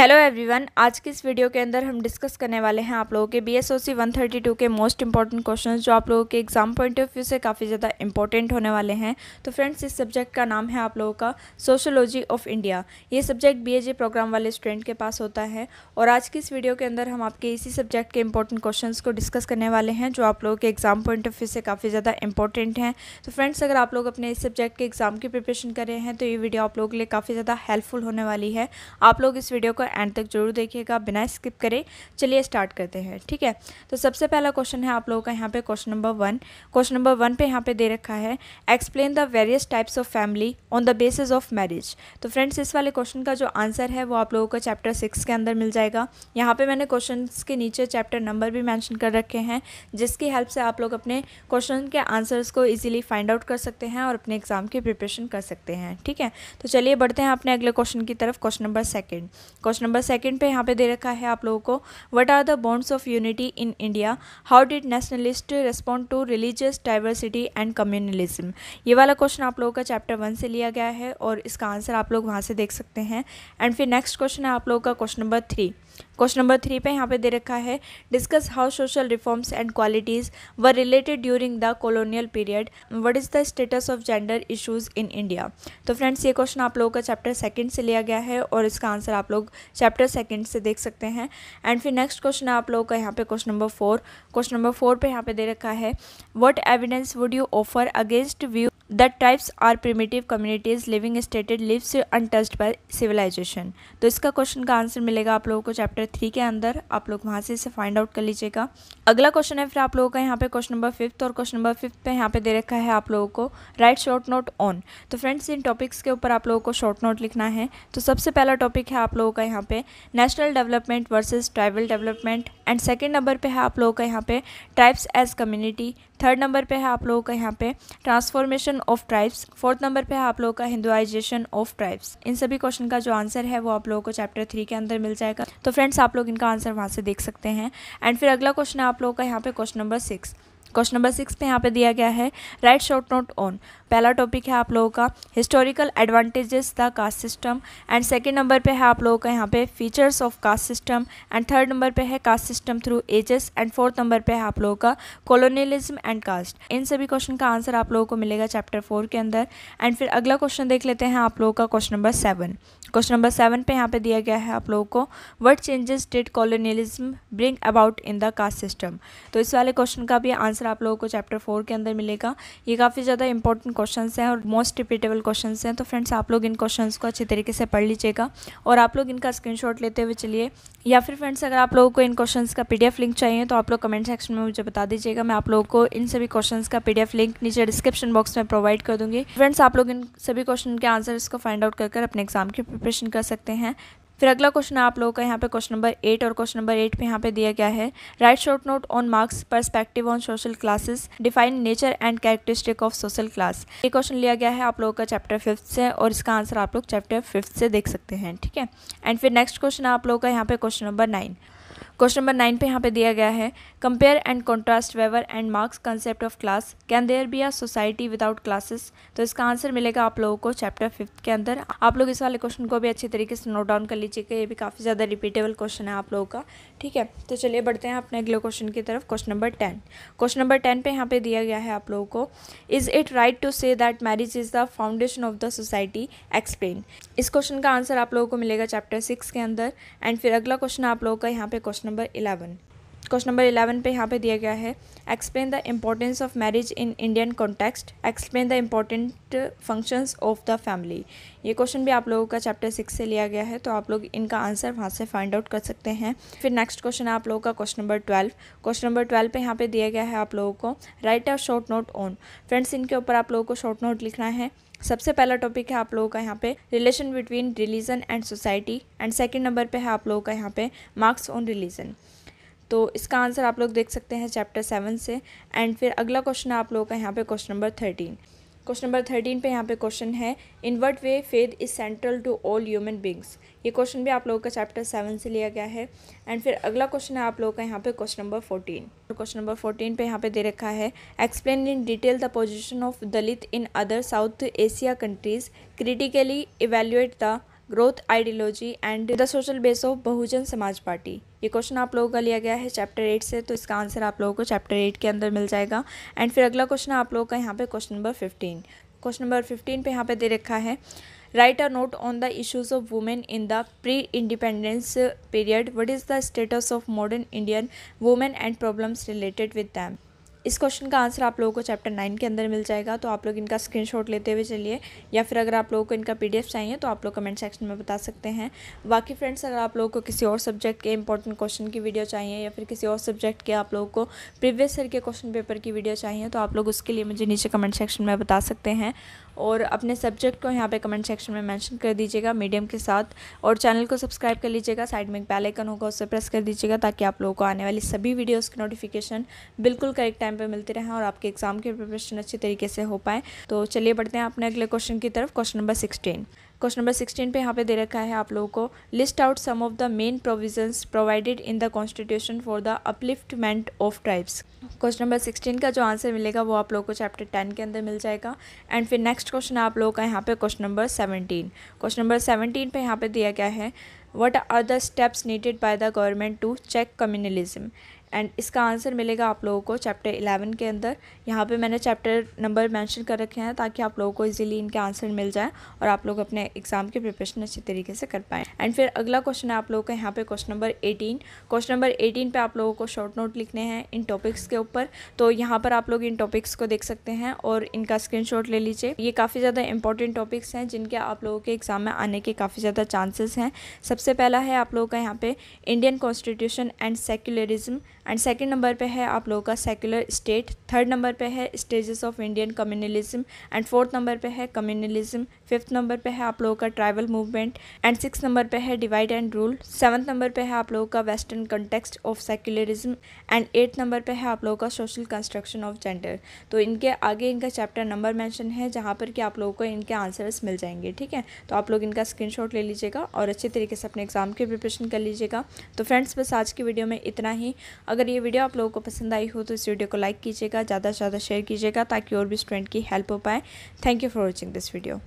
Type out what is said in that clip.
hello everyone आज की इस वीडियो के अंदर हम डिस्कस करने वाले हैं आप लोगों के B S O C one thirty two के मोस्ट इंपॉर्टेंट क्वेश्चन जो आप लोगों के एग्जाम पॉइंट ऑफ व्यू से काफ़ी ज़्यादा इंपॉर्टेंट होने वाले हैं तो फ्रेंड्स इस सब्जेक्ट का नाम है आप लोगों का सोशोलॉजी ऑफ इंडिया ये subject B A J program वाले स्टूडेंट के पास होता है और आज की इस वीडियो के अंदर हम आपके इसी सब्जेक्ट के इंपॉर्टेंट क्वेश्चन को डिस्कस करने वाले हैं जो आप लोगों के एग्जाम पॉइंट ऑफ व्यू से काफ़ी ज़्यादा इंपॉर्टेंट हैं तो फ्रेंड्स अगर आप लोग अपने इस सब्जेक्ट के एग्जाम की प्रिपरेशन कर रहे हैं तो ये वीडियो आप लोगों के लिए काफ़ी ज़्यादा हेल्पफुल होने वाली है आप लोग इस वीडियो को एंड तक जरूर देखिएगा बिना स्किप करे चलिए स्टार्ट करते हैं ठीक है तो सबसे पहला क्वेश्चन है आप लोगों का यहाँ पे question number one question number one पे यहाँ पे दे रखा है explain the various types of family on the basis of marriage तो फ्रेंड्स इस वाले क्वेश्चन का जो आंसर है वो आप लोगों को चैप्टर सिक्स के अंदर मिल जाएगा यहाँ पर मैंने क्वेश्चन के नीचे चैप्टर नंबर भी मैंशन कर रखे हैं जिसकी हेल्प से आप लोग अपने क्वेश्चन के आंसर्स को ईजिली फाइंड आउट कर सकते हैं और अपने एग्जाम की प्रिपरेशन कर सकते हैं ठीक है तो चलिए बढ़ते हैं अपने अगले क्वेश्चन की तरफ question number second question question number second पे यहाँ पे दे रखा है आप लोगों को what are the bonds of unity in India how did nationalist respond to religious diversity and communalism ये वाला क्वेश्चन आप लोगों का चैप्टर वन से लिया गया है और इसका आंसर आप लोग वहाँ से देख सकते हैं एंड फिर नेक्स्ट क्वेश्चन है आप लोगों का question number three question number three पे यहाँ पे दे रखा है discuss how social reforms and qualities were related during the colonial period what is the status of gender issues in India तो फ्रेंड्स ये क्वेश्चन आप लोगों का चैप्टर सेकेंड से लिया गया है और इसका आंसर आप लोग चैप्टर सेकेंड से देख सकते हैं एंड फिर नेक्स्ट क्वेश्चन आप लोगों का यहाँ पे question number four question number four पर यहाँ पे दे रखा है what evidence would you offer against view the tribes are primitive communities living stated lives untouched by civilization तो इसका क्वेश्चन का आंसर मिलेगा आप लोगों को चैप्टर थ्री के अंदर आप लोग वहाँ से इसे फाइंड आउट कर लीजिएगा अगला क्वेश्चन है फिर आप लोगों का यहाँ पे क्वेश्चन नंबर फिफ्थ और क्वेश्चन नंबर फिफ्थ पे यहाँ पे दे रखा है आप लोगों को राइट शॉर्ट नोट ऑन तो फ्रेंड्स इन टॉपिक्स के ऊपर आप लोगों को शॉर्ट नोट लिखना है तो सबसे पहला टॉपिक है आप लोगों का यहाँ पे national development versus tribal development and second number पर है आप लोगों का यहाँ पे tribes as community third number पे है आप लोगों का यहाँ पे transformation of tribes fourth number पे है आप लोगों का हिंदुआइजेशन ऑफ ट्राइब्स इन सभी क्वेश्चन का जो आंसर है वो आप लोगों को चैप्टर थ्री के अंदर मिल जाएगा तो फ्रेंड्स आप लोग इनका आंसर वहाँ से देख सकते हैं एंड फिर अगला क्वेश्चन है आप लोगों का यहाँ पे question number six question number six पे यहाँ पे दिया गया है राइट शॉर्ट नोट ऑन पहला टॉपिक है आप लोगों का historical advantages the caste system and second number पे है आप लोगों का यहाँ पे features of caste system and third number पे है caste system through ages and fourth number पे है आप लोगों का कॉलोनियलिज्म एंड कास्ट इन सभी क्वेश्चन का आंसर आप लोगों को मिलेगा चैप्टर फोर के अंदर एंड फिर अगला क्वेश्चन देख लेते हैं आप लोगों का question number seven question number seven पे यहाँ पे दिया गया है आप लोगों को what changes did colonialism bring about in the caste system तो इस वाले क्वेश्चन का भी आंसर आंसर आप लोगों को चैप्टर फोर के अंदर मिलेगा ये काफ़ी ज़्यादा इंपॉर्टेंट क्वेश्चन हैं और मोस्ट रिपीटेबल क्वेश्चन हैं तो फ्रेंड्स आप लोग इन क्वेश्चन को अच्छे तरीके से पढ़ लीजिएगा और आप लोग इनका स्क्रीन लेते हुए चलिए या फिर फ्रेंड्स अगर आप लोगों को इन क्वेश्चन का पी लिंक चाहिए तो आप लोग कमेंट सेक्शन में मुझे बता दीजिएगा मैं आप लोगों को इन सभी क्वेश्चन का पी लिंक नीचे डिस्क्रिप्शन बॉक्स में प्रोवाइड कर दूँगी फ्रेंड्स आप लोग इन सभी क्वेश्चन के आंसर्स को फाइंड आउट कर अपने एग्जाम की प्रिपरेशन कर सकते हैं फिर अगला क्वेश्चन आप लोगों का यहाँ पे क्वेश्चन नंबर एट और क्वेश्चन नंबर एट पे यहाँ पे दिया गया है write short note on Marx perspective on social classes define nature and characteristic of social class ये क्वेश्चन लिया गया है आप लोगों का चैप्टर फिफ्थ से और इसका आंसर आप लोग चैप्टर फिफ्थ से देख सकते हैं ठीक है एंड फिर नेक्स्ट क्वेश्चन आप लोगों का यहाँ पे question number nine question number nine पे यहाँ पे दिया गया है compare and contrast Weber and Marx concept of class can there be a society without classes तो इसका आंसर मिलेगा आप लोगों को चैप्टर फिफ्थ के अंदर आप लोग इस वाले क्वेश्चन को भी अच्छे तरीके से नोट डाउन कर लीजिएगा ये भी काफ़ी ज़्यादा रिपीटेबल क्वेश्चन है आप लोगों का ठीक है तो चलिए बढ़ते हैं अपने अगले क्वेश्चन की तरफ question number ten question number ten पे यहाँ पे दिया गया है आप लोगों को is it right to say that marriage is the foundation of the society explain इस क्वेश्चन का आंसर आप लोगों को मिलेगा चैप्टर सिक्स के अंदर एंड फिर अगला क्वेश्चन आप लोगों का यहाँ पे question number eleven question number eleven पे यहाँ पे दिया गया है explain the importance of marriage in Indian context explain the important functions of the family ये क्वेश्चन भी आप लोगों का चैप्टर सिक्स से लिया गया है तो आप लोग इनका आंसर वहाँ से फाइंड आउट कर सकते हैं फिर नेक्स्ट क्वेश्चन है आप लोगों का question number twelve question number twelve पे यहाँ पे दिया गया है आप लोगों को write a short note on friends इनके ऊपर आप लोगों को शॉर्ट नोट लिखना है सबसे पहला टॉपिक है आप लोगों का यहाँ पे relation between religion and society and second number पे है आप लोगों का यहाँ पे मार्क्स ऑन रिलीजन तो इसका आंसर आप लोग देख सकते हैं चैप्टर सेवन से एंड फिर अगला क्वेश्चन है आप लोगों का यहाँ पे question number thirteen question number thirteen पे यहाँ पे क्वेश्चन है in what way faith is central to all human beings ये क्वेश्चन भी आप लोगों का चैप्टर सेवन से लिया गया है एंड फिर अगला क्वेश्चन है आप लोगों का यहाँ पे क्वेश्चन नंबर फोर्टीन तो क्वेश्चन नंबर फोर्टीन पे यहाँ पे दे रखा है explain in detail the position of Dalit in other South Asia countries critically evaluate the growth ideology and the social base of Bahujan Samaj Party ये क्वेश्चन आप लोगों का लिया गया है चैप्टर एट से तो इसका आंसर आप लोगों को चैप्टर एट के अंदर मिल जाएगा एंड फिर अगला क्वेश्चन आप लोगों का यहाँ पे question number fifteen question number fifteen पे यहाँ पे दे रखा है write a note on the issues of women in the pre independence period what is the status of modern Indian women and problems related with them इस question का answer आप लोगों को चैप्टर नाइन के अंदर मिल जाएगा तो आप लोग इनका स्क्रीनशॉट लेते हुए चलिए या फिर अगर आप लोगों को इनका पीडीएफ चाहिए तो आप लोग कमेंट सेक्शन में बता सकते हैं बाकी फ्रेंड्स अगर आप लोगों को किसी और सब्जेक्ट के इंपॉर्टेंट क्वेश्चन की वीडियो चाहिए या फिर किसी और सब्जेक्ट के आप लोगों को प्रीवियस ईयर के क्वेश्चन पेपर की वीडियो चाहिए तो आप लोग उसके लिए मुझे नीचे कमेंट सेक्शन में बता सकते हैं और अपने सब्जेक्ट को यहाँ पे कमेंट सेक्शन में मेंशन कर दीजिएगा मीडियम के साथ और चैनल को सब्सक्राइब कर लीजिएगा साइड में एक बेल आइकन होगा उससे प्रेस कर दीजिएगा ताकि आप लोगों को आने वाली सभी वीडियोस की नोटिफिकेशन बिल्कुल करेक्ट टाइम पर मिलती रहें और आपके एग्जाम की प्रिपरेशन अच्छे तरीके से हो पाए तो चलिए बढ़ते हैं अपने अगले क्वेश्चन की तरफ question number sixteen question number sixteen पे यहाँ पे दे रखा है आप लोगों को list out some of the main provisions provided in the constitution for the upliftment of tribes question number sixteen का जो आंसर मिलेगा वो आप लोगों को चैप्टर टेन के अंदर मिल जाएगा एंड फिर नेक्स्ट क्वेश्चन आप लोगों का यहाँ पे question number seventeen question number seventeen पे यहाँ पे दिया गया है what are the steps needed by the government to check communalism and इसका आंसर मिलेगा आप लोगों को चैप्टर इलेवन के अंदर यहाँ पे मैंने चैप्टर नंबर मेंशन कर रखे हैं ताकि आप लोगों को इजीली इनके आंसर मिल जाए और आप लोग अपने एग्जाम के प्रिपरेशन अच्छी तरीके से कर पाएँ एंड फिर अगला क्वेश्चन है आप लोगों का यहाँ पे question number eighteen question number eighteen पर आप लोगों को शॉर्ट नोट लिखने हैं इन टॉपिक्स के ऊपर तो यहाँ पर आप लोग इन टॉपिक्स को देख सकते हैं और इनका स्क्रीन ले लीजिए ये काफ़ी ज़्यादा इंपॉर्टेंट टॉपिक्स हैं जिनके आप लोगों के एग्ज़ाम में आने के काफ़ी ज़्यादा चांसेस हैं सबसे पहला है आप लोगों का यहाँ पे Indian constitution and secularism and second number पे है आप लोगों का सेकुलर स्टेट थर्ड नंबर पे है stages of Indian communalism and fourth number पे है कम्युनलिज्म फिफ्थ नंबर पे है आप लोगों का tribal movement and six number पे है divide and rule seventh number पे है आप लोगों का western context of secularism and eighth number पे है आप लोगों का सोशल कंस्ट्रक्शन ऑफ जेंडर तो इनके आगे इनका चैप्टर नंबर मैंशन है जहाँ पर कि आप लोगों को इनके आंसर्स मिल जाएंगे ठीक है तो आप लोग इनका स्क्रीन ले लीजिएगा और अच्छे तरीके से अपने एग्जाम की प्रिपरेशन कर लीजिएगा तो फ्रेंड्स बस आज की वीडियो में इतना ही अगर ये वीडियो आप लोगों को पसंद आई हो तो इस वीडियो को लाइक कीजिएगा ज़्यादा से ज़्यादा शेयर कीजिएगा ताकि और भी स्टूडेंट की हेल्प हो पाए thank you for watching this video